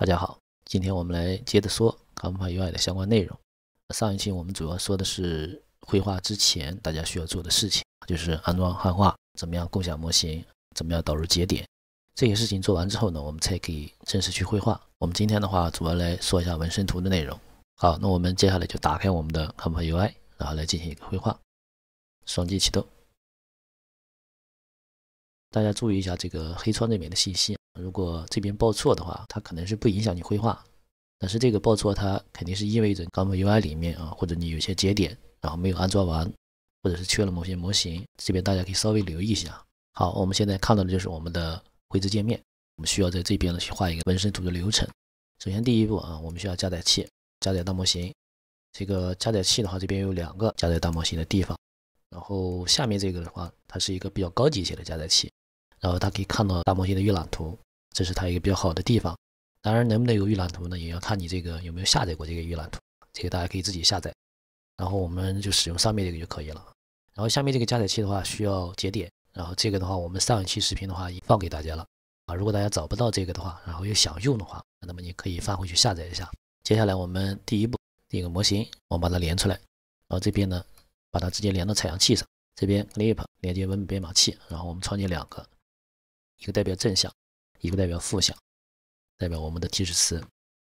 大家好，今天我们来接着说 c 汉化 UI 的相关内容。上一期我们主要说的是绘画之前大家需要做的事情，就是安装汉化、怎么样共享模型、怎么样导入节点。这些事情做完之后呢，我们才可以正式去绘画。我们今天的话，主要来说一下纹身图的内容。好，那我们接下来就打开我们的 c 汉化 UI，然后来进行一个绘画。双击启动。大家注意一下这个黑窗这边的信息。如果这边报错的话，它可能是不影响你绘画，但是这个报错它肯定是意味着刚果 UI 里面啊，或者你有些节点然后没有安装完，或者是缺了某些模型，这边大家可以稍微留意一下。好，我们现在看到的就是我们的绘制界面，我们需要在这边呢去画一个纹身图的流程。首先第一步啊，我们需要加载器加载大模型，这个加载器的话，这边有两个加载大模型的地方，然后下面这个的话，它是一个比较高级一些的加载器。然后他可以看到大模型的预览图，这是他一个比较好的地方。当然，能不能有预览图呢，也要看你这个有没有下载过这个预览图，这个大家可以自己下载。然后我们就使用上面这个就可以了。然后下面这个加载器的话需要节点，然后这个的话我们上一期视频的话已放给大家了啊。如果大家找不到这个的话，然后又想用的话，那么你可以发回去下载一下。接下来我们第一步，这个模型，我们把它连出来，然后这边呢把它直接连到采样器上，这边 Clip 连接文本编码器，然后我们创建两个。一个代表正向，一个代表负向，代表我们的提示词。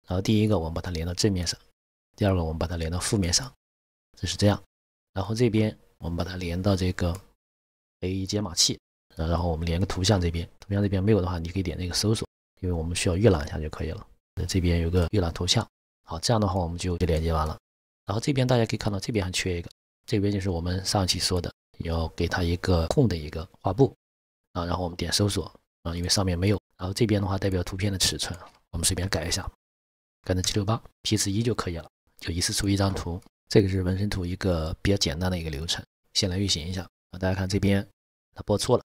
然后第一个我们把它连到正面上，第二个我们把它连到负面上，就是这样。然后这边我们把它连到这个 A 解码器，然后我们连个图像这边。图像这边没有的话，你可以点那个搜索，因为我们需要预览一下就可以了。这边有个预览图像，好，这样的话我们就就连接完了。然后这边大家可以看到，这边还缺一个，这边就是我们上期说的要给它一个空的一个画布。啊，然后我们点搜索啊，因为上面没有。然后这边的话，代表图片的尺寸，我们随便改一下，改成七六八，P 四一就可以了，就一次出一张图。这个是纹身图一个比较简单的一个流程，先来运行一下啊。大家看这边，它报错了，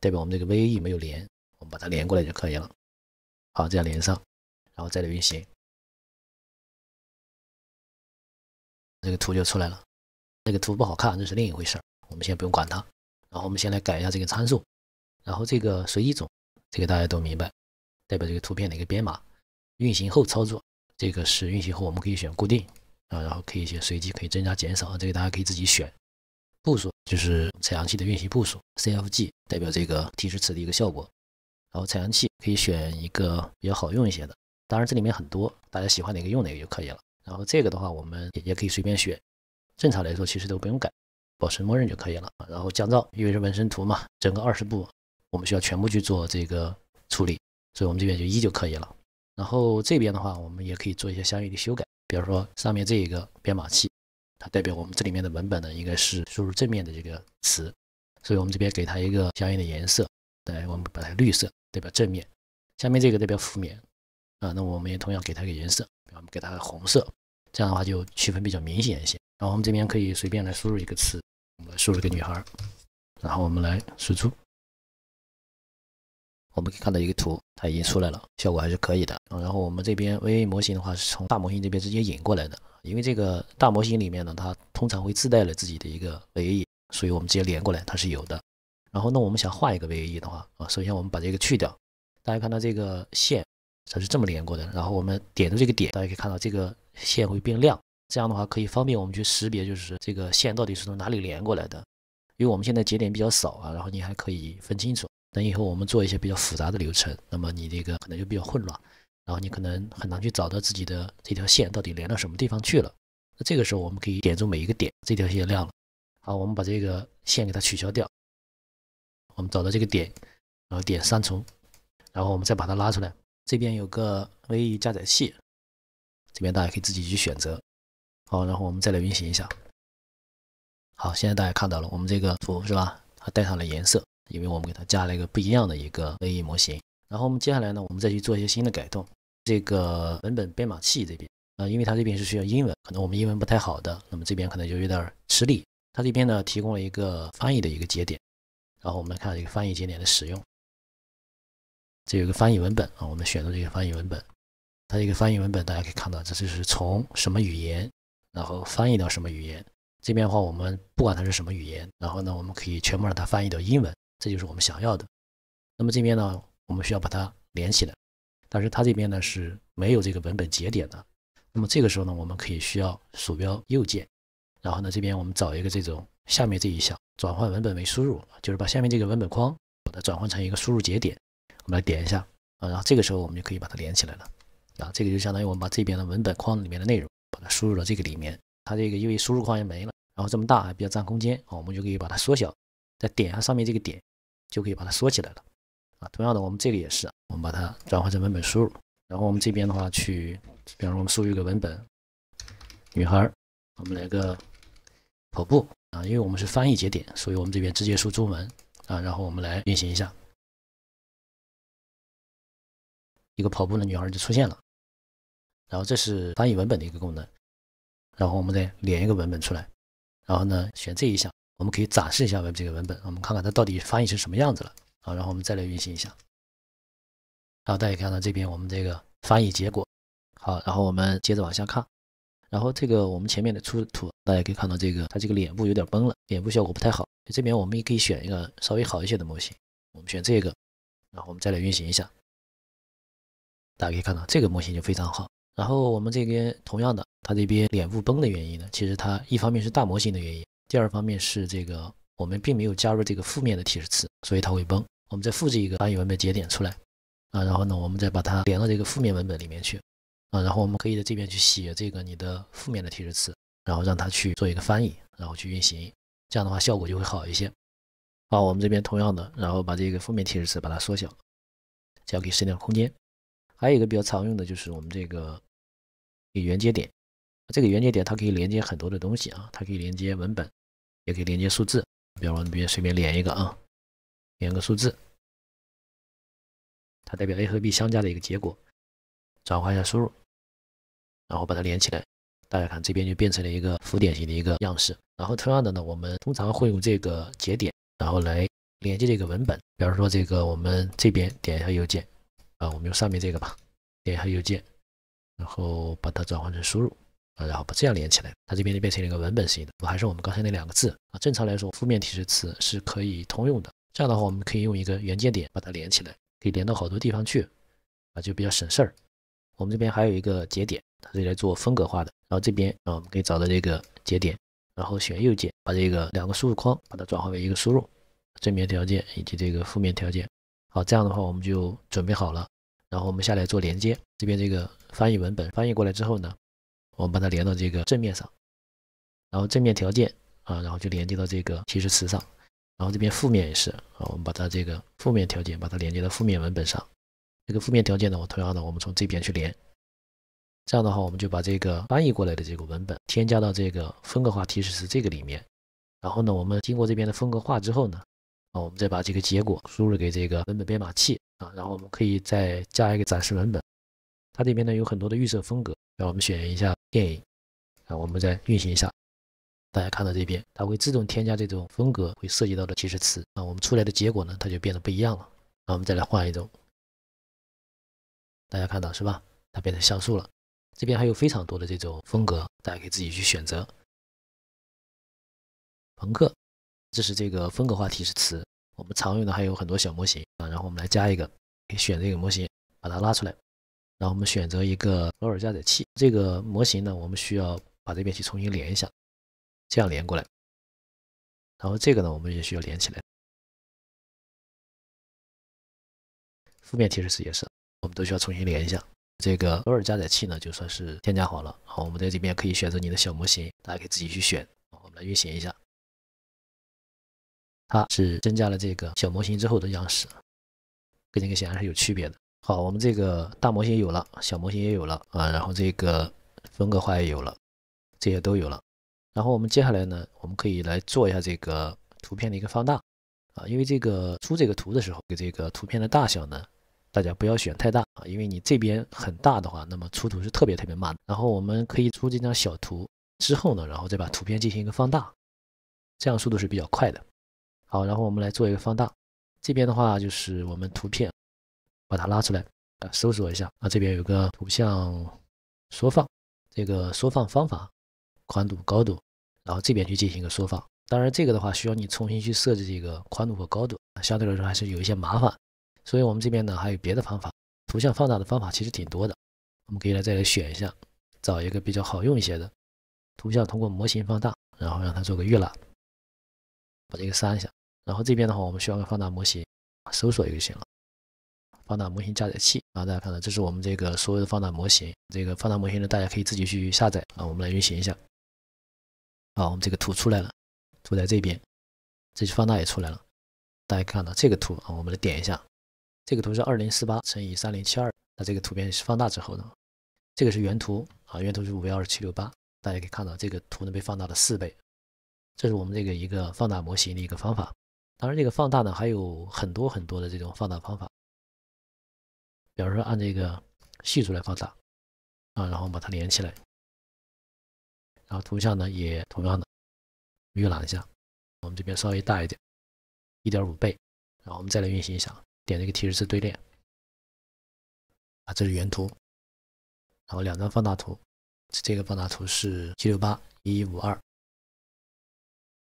代表我们这个 V E 没有连，我们把它连过来就可以了。好，这样连上，然后再来运行，这个图就出来了。这个图不好看，这是另一回事儿，我们先不用管它。然后我们先来改一下这个参数。然后这个随机种，这个大家都明白，代表这个图片的一个编码。运行后操作，这个是运行后我们可以选固定啊，然后可以选随机，可以增加减少这个大家可以自己选。步数就是采样器的运行步数，cfg 代表这个提示词的一个效果。然后采样器可以选一个比较好用一些的，当然这里面很多，大家喜欢哪个用哪个就可以了。然后这个的话我们也可以随便选，正常来说其实都不用改，保持默认就可以了。然后降噪，因为是纹身图嘛，整个二十步。我们需要全部去做这个处理，所以我们这边就一就可以了。然后这边的话，我们也可以做一些相应的修改，比如说上面这一个编码器，它代表我们这里面的文本呢，应该是输入正面的这个词，所以我们这边给它一个相应的颜色，来我们把它绿色，代表正面。下面这个代表负面，啊，那我们也同样给它一个颜色，我们给它红色，这样的话就区分比较明显一些。然后我们这边可以随便来输入一个词，我们输入个女孩，然后我们来输出。我们可以看到一个图，它已经出来了，效果还是可以的。然后我们这边 v a 模型的话，是从大模型这边直接引过来的，因为这个大模型里面呢，它通常会自带了自己的一个 v a 所以我们直接连过来它是有的。然后那我们想画一个 VAE 的话啊，首先我们把这个去掉，大家看到这个线它是这么连过的。然后我们点的这个点，大家可以看到这个线会变亮，这样的话可以方便我们去识别，就是这个线到底是从哪里连过来的。因为我们现在节点比较少啊，然后你还可以分清楚。等以后我们做一些比较复杂的流程，那么你这个可能就比较混乱，然后你可能很难去找到自己的这条线到底连到什么地方去了。那这个时候我们可以点住每一个点，这条线亮了。好，我们把这个线给它取消掉。我们找到这个点，然后点删除，然后我们再把它拉出来。这边有个 V E 加载器，这边大家可以自己去选择。好，然后我们再来运行一下。好，现在大家看到了，我们这个图是吧？它带上了颜色。因为我们给它加了一个不一样的一个 AE 模型，然后我们接下来呢，我们再去做一些新的改动。这个文本编码器这边，呃，因为它这边是需要英文，可能我们英文不太好的，那么这边可能就有点吃力。它这边呢，提供了一个翻译的一个节点，然后我们来看这个翻译节点的使用。这有个翻译文本啊，我们选择这个翻译文本，它这个翻译文本，大家可以看到，这就是从什么语言，然后翻译到什么语言。这边的话，我们不管它是什么语言，然后呢，我们可以全部让它翻译到英文。这就是我们想要的。那么这边呢，我们需要把它连起来。但是它这边呢是没有这个文本节点的。那么这个时候呢，我们可以需要鼠标右键，然后呢，这边我们找一个这种下面这一项“转换文本为输入”，就是把下面这个文本框把它转换成一个输入节点。我们来点一下啊，然后这个时候我们就可以把它连起来了。啊，这个就相当于我们把这边的文本框里面的内容把它输入到这个里面。它这个因为输入框也没了，然后这么大还比较占空间啊，我们就可以把它缩小，再点一下上面这个点。就可以把它缩起来了，啊，同样的，我们这个也是，我们把它转换成文本输入，然后我们这边的话去，比方说我们输入一个文本，女孩，我们来个跑步啊，因为我们是翻译节点，所以我们这边直接输中文啊，然后我们来运行一下，一个跑步的女孩就出现了，然后这是翻译文本的一个功能，然后我们再连一个文本出来，然后呢选这一项。我们可以展示一下文这个文本，我们看看它到底翻译成什么样子了啊？然后我们再来运行一下，好，大家看到这边我们这个翻译结果，好，然后我们接着往下看，然后这个我们前面的出图，大家可以看到这个它这个脸部有点崩了，脸部效果不太好。这边我们也可以选一个稍微好一些的模型，我们选这个，然后我们再来运行一下，大家可以看到这个模型就非常好。然后我们这边同样的，它这边脸部崩的原因呢，其实它一方面是大模型的原因。第二方面是这个，我们并没有加入这个负面的提示词，所以它会崩。我们再复制一个翻译文本节点出来，啊，然后呢，我们再把它连到这个负面文本里面去，啊，然后我们可以在这边去写这个你的负面的提示词，然后让它去做一个翻译，然后去运行，这样的话效果就会好一些。啊，我们这边同样的，然后把这个负面提示词把它缩小，这样可以省点空间。还有一个比较常用的就是我们这个，给圆节点，这个圆节点它可以连接很多的东西啊，它可以连接文本。也可以连接数字，比方说你这边随便连一个啊，连个数字，它代表 a 和 b 相加的一个结果，转换一下输入，然后把它连起来，大家看这边就变成了一个浮点型的一个样式。然后同样的呢，我们通常会用这个节点，然后来连接这个文本，比如说这个我们这边点一下右键，啊，我们用上面这个吧，点一下右键，然后把它转换成输入。然后把这样连起来，它这边就变成了一个文本型的。我还是我们刚才那两个字啊。正常来说，负面提示词是可以通用的。这样的话，我们可以用一个元件点把它连起来，可以连到好多地方去，啊，就比较省事儿。我们这边还有一个节点，它是来做风格化的。然后这边啊，我们可以找到这个节点，然后选右键，把这个两个输入框把它转化为一个输入，正面条件以及这个负面条件。好，这样的话我们就准备好了。然后我们下来做连接，这边这个翻译文本翻译过来之后呢？我们把它连到这个正面上，然后正面条件啊，然后就连接到这个提示词上。然后这边负面也是啊，我们把它这个负面条件把它连接到负面文本上。这个负面条件呢，我同样的我们从这边去连。这样的话，我们就把这个翻译过来的这个文本添加到这个风格化提示词这个里面。然后呢，我们经过这边的风格化之后呢，啊，我们再把这个结果输入给这个文本编码器啊，然后我们可以再加一个展示文本。它这边呢有很多的预设风格，那我们选一下电影，啊，我们再运行一下，大家看到这边，它会自动添加这种风格会涉及到的提示词啊，我们出来的结果呢，它就变得不一样了。那我们再来换一种，大家看到是吧？它变成像素了。这边还有非常多的这种风格，大家可以自己去选择。朋克，这是这个风格化提示词。我们常用的还有很多小模型啊，然后我们来加一个，可以选这个模型，把它拉出来。然后我们选择一个罗尔加载器，这个模型呢，我们需要把这边去重新连一下，这样连过来，然后这个呢，我们也需要连起来。负面提示词也是，我们都需要重新连一下。这个罗尔加载器呢，就算是添加好了。好，我们在这边可以选择你的小模型，大家可以自己去选。我们来运行一下，它是增加了这个小模型之后的样式，跟那个显然是有区别的。好，我们这个大模型有了，小模型也有了啊，然后这个分割化也有了，这些都有了。然后我们接下来呢，我们可以来做一下这个图片的一个放大啊，因为这个出这个图的时候，这个图片的大小呢，大家不要选太大啊，因为你这边很大的话，那么出图是特别特别慢。的。然后我们可以出这张小图之后呢，然后再把图片进行一个放大，这样速度是比较快的。好，然后我们来做一个放大，这边的话就是我们图片。把它拉出来啊，搜索一下啊，这边有个图像缩放，这个缩放方法，宽度、高度，然后这边去进行一个缩放。当然，这个的话需要你重新去设置这个宽度和高度，相对来说还是有一些麻烦。所以我们这边呢还有别的方法，图像放大的方法其实挺多的，我们可以来再来选一下，找一个比较好用一些的图像，通过模型放大，然后让它做个预览，把这个删一下。然后这边的话，我们需要个放大模型搜索一个就行了。放大模型加载器啊，大家看到这是我们这个所有的放大模型。这个放大模型呢，大家可以自己去下载啊。我们来运行一下，啊，我们这个图出来了，图在这边，这放大也出来了。大家看到这个图啊，我们来点一下，这个图是二零四八乘以三零七二，那这个图片是放大之后的，这个是原图啊，原图是五幺二七六八。大家可以看到这个图呢被放大了四倍，这是我们这个一个放大模型的一个方法。当然，这个放大呢还有很多很多的这种放大方法。比如说按这个系数来放大啊，然后把它连起来，然后图像呢也同样的预览一下。我们这边稍微大一点，一点五倍，然后我们再来运行一下，点这个提示词对列啊，这是原图，然后两张放大图，这个放大图是七六八一五二，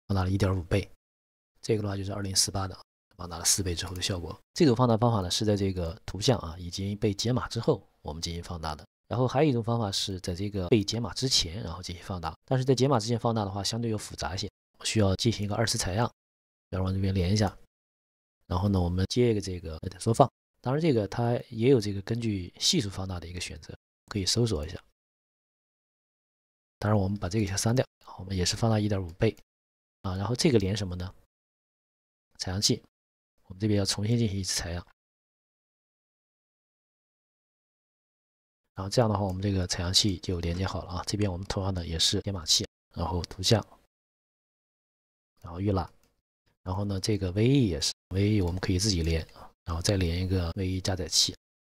放大了一点五倍，这个的话就是二零四八的。放大了四倍之后的效果。这种放大方法呢，是在这个图像啊已经被解码之后，我们进行放大的。然后还有一种方法是在这个被解码之前，然后进行放大。但是在解码之前放大的话，相对又复杂一些，需要进行一个二次采样。然后往这边连一下，然后呢，我们接一个这个缩放。当然，这个它也有这个根据系数放大的一个选择，可以搜索一下。当然，我们把这个先删掉。我们也是放大一点五倍啊。然后这个连什么呢？采样器。我们这边要重新进行一次采样，然后这样的话，我们这个采样器就连接好了啊。这边我们同样的也是编码器，然后图像，然后预览，然后呢这个 VE 也是 VE，我们可以自己连，然后再连一个 VE 加载器。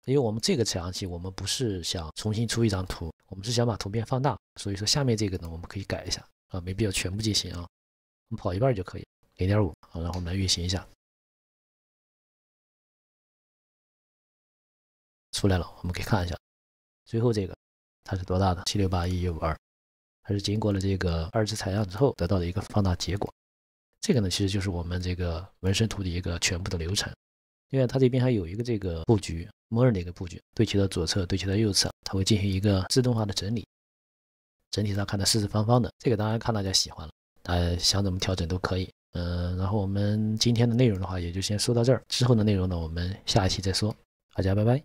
因为我们这个采样器，我们不是想重新出一张图，我们是想把图片放大，所以说下面这个呢，我们可以改一下啊，没必要全部进行啊，我们跑一半就可以零点五啊，然后我们来运行一下。出来了，我们可以看一下，最后这个它是多大的？七六八一一五二，它是经过了这个二次采样之后得到的一个放大结果。这个呢，其实就是我们这个纹身图的一个全部的流程。另外，它这边还有一个这个布局，默认的一个布局，对齐到左侧，对齐到右侧，它会进行一个自动化的整理。整体上看的四四方方的，这个当然看大家喜欢了，大家想怎么调整都可以。嗯，然后我们今天的内容的话，也就先说到这儿，之后的内容呢，我们下一期再说。大家拜拜。